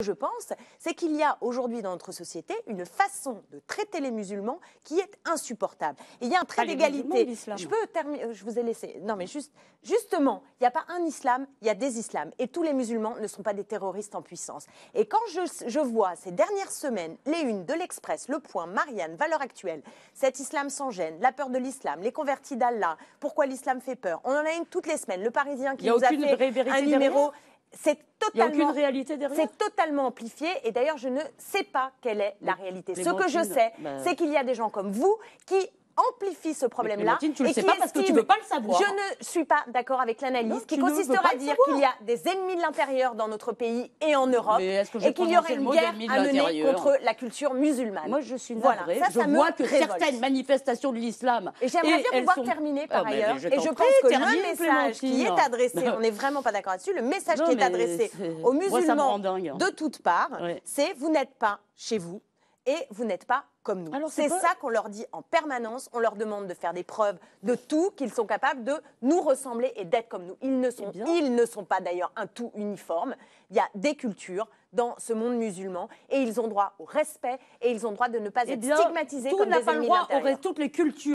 je pense, c'est qu'il y a aujourd'hui dans notre société une façon de traiter les musulmans qui est insupportable. il y a un trait d'égalité. Je peux terminer, euh, je vous ai laissé. Non, mais juste, justement, il n'y a pas un islam, il y a des islams. Et tous les musulmans ne sont pas des terroristes en puissance. Et quand je, vois ces dernières semaines, les unes de l'Express, Le Point, Marianne, Valeur Actuelle, cet islam sans gêne, la peur de l'islam, les convertis d'Allah, pourquoi l'islam fait peur. On en a une toutes les semaines. Le Parisien qui nous a fait un numéro c'est totalement, C'est totalement amplifié et d'ailleurs je ne sais pas quelle est la réalité. Ce que je sais, bah, c'est qu'il y a des gens comme vous qui amplifie ce problème-là. tu pas parce que tu veux pas le savoir. Je ne suis pas d'accord avec l'analyse qui consistera à dire qu'il y a des ennemis de l'intérieur dans notre pays et en Europe et qu'il y aurait une guerre à mener contre la culture musulmane. Moi, je suis voilà. Ça, je vois que certaines manifestations de l'islam. Et j'aimerais bien pouvoir terminer ah, par ailleurs. Je et je pense que le message qui est adressé, on n'est vraiment pas d'accord là-dessus, le message qui est adressé aux musulmans de toutes parts, c'est vous n'êtes pas chez vous et vous n'êtes pas comme nous. C'est ça qu'on leur dit en permanence. On leur demande de faire des preuves de tout, qu'ils sont capables de nous ressembler et d'être comme nous. Ils ne eh sont, ils ne sont pas d'ailleurs un tout uniforme. Il y a des cultures dans ce monde musulman et ils ont droit au respect et ils ont droit de ne pas eh être stigmatisés tout comme pas le droit, Toutes les cultures